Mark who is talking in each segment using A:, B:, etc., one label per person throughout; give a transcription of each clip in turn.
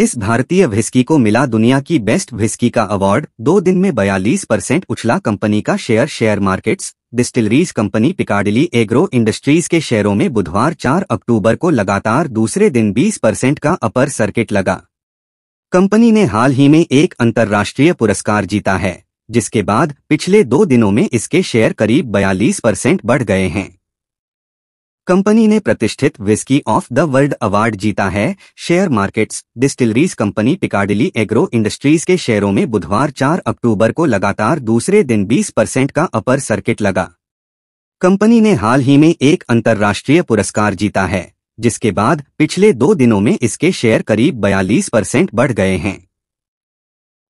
A: इस भारतीय भिस्की को मिला दुनिया की बेस्ट भिस्की का अवार्ड दो दिन में 42 परसेंट उछला कंपनी का share share markets distilleries company Piccadily Agro Industries के शेयरों में बुधवार 4 अक्टूबर को लगातार दूसरे दिन 20 परसेंट का अपर सर्किट लगा कंपनी ने हाल ही में एक अंतर्राष्ट्रीय पुरस्कार जीता है जिसके बाद पिछले दो दिनों में इसके शेयर करीब बयालीस परसेंट बढ़ गए हैं कंपनी ने प्रतिष्ठित whisky of the world award जीता है share markets distilleries company Piccadily Agro Industries के शेयरों में बुधवार 4 अक्टूबर को लगातार दूसरे दिन 20 परसेंट का अपर सर्किट लगा कंपनी ने हाल ही में एक अंतर्राष्ट्रीय पुरस्कार जीता है जिसके बाद पिछले दो दिनों में इसके शेयर करीब बयालीस परसेंट बढ़ गए हैं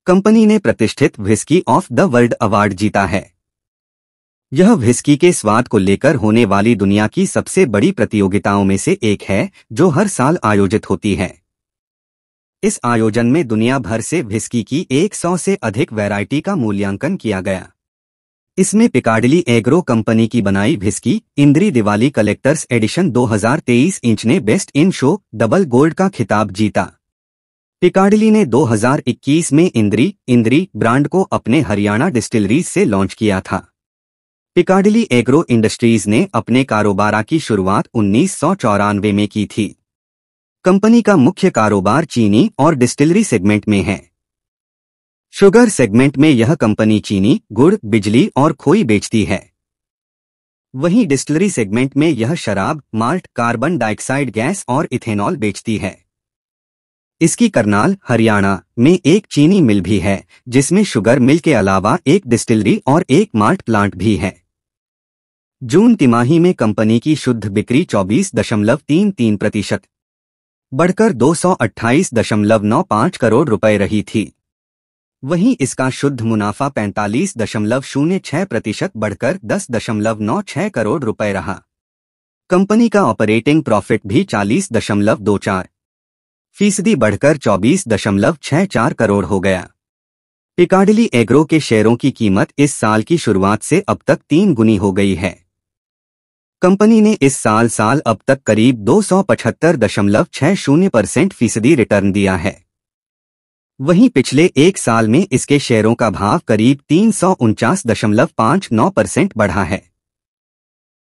A: कंपनी ने प्रतिष्ठित whisky of the world award जीता है यह भिस्की के स्वाद को लेकर होने वाली दुनिया की सबसे बड़ी प्रतियोगिताओं में से एक है जो हर साल आयोजित होती है इस आयोजन में दुनिया भर से भिस्की की 100 से अधिक वैरायटी का मूल्यांकन किया गया इसमें पिकाडली एग्रो कंपनी की बनाई whisky Indri Diwali collectors edition 2023 इंच ने best in show double gold का खिताब जीता पिकाडली ने 2021 में इंद्री इंद्री ब्रांड को अपने हरियाणा डिस्टिलरीज से लॉन्च किया था पिकाडिली एग्रो इंडस्ट्रीज ने अपने कारोबार की शुरुआत उन्नीस में की थी कंपनी का मुख्य कारोबार चीनी और डिस्टिलरी सेगमेंट में है शुगर सेगमेंट में यह कंपनी चीनी गुड़ बिजली और खोई बेचती है वहीं डिस्टिलरी सेगमेंट में यह शराब माल्ट कार्बन डाइऑक्साइड गैस और इथेनॉल बेचती है इसकी करनाल हरियाणा में एक चीनी मिल भी है जिसमें शुगर मिल के अलावा एक डिस्टिलरी और एक माल्ट प्लांट भी है जून तिमाही में कंपनी की शुद्ध बिक्री 24.33 प्रतिशत बढ़कर 228.95 करोड़ रुपए रही थी वहीं इसका शुद्ध मुनाफा 45.06 प्रतिशत बढ़कर 10.96 करोड़ रुपए रहा कंपनी का ऑपरेटिंग प्रॉफिट भी 40.24 फीसदी बढ़कर 24.64 करोड़ हो गया पिकाडली एग्रो के शेयरों की कीमत इस साल की शुरुआत से अब तक तीन गुनी हो गई है कंपनी ने इस साल साल अब तक करीब दो सौ पचहत्तर दशमलव छह शून्य परसेंट फीसदी रिटर्न दिया है वहीं पिछले एक साल में इसके शेयरों का भाव करीब तीन सौ उनचास दशमलव नौ परसेंट बढ़ा है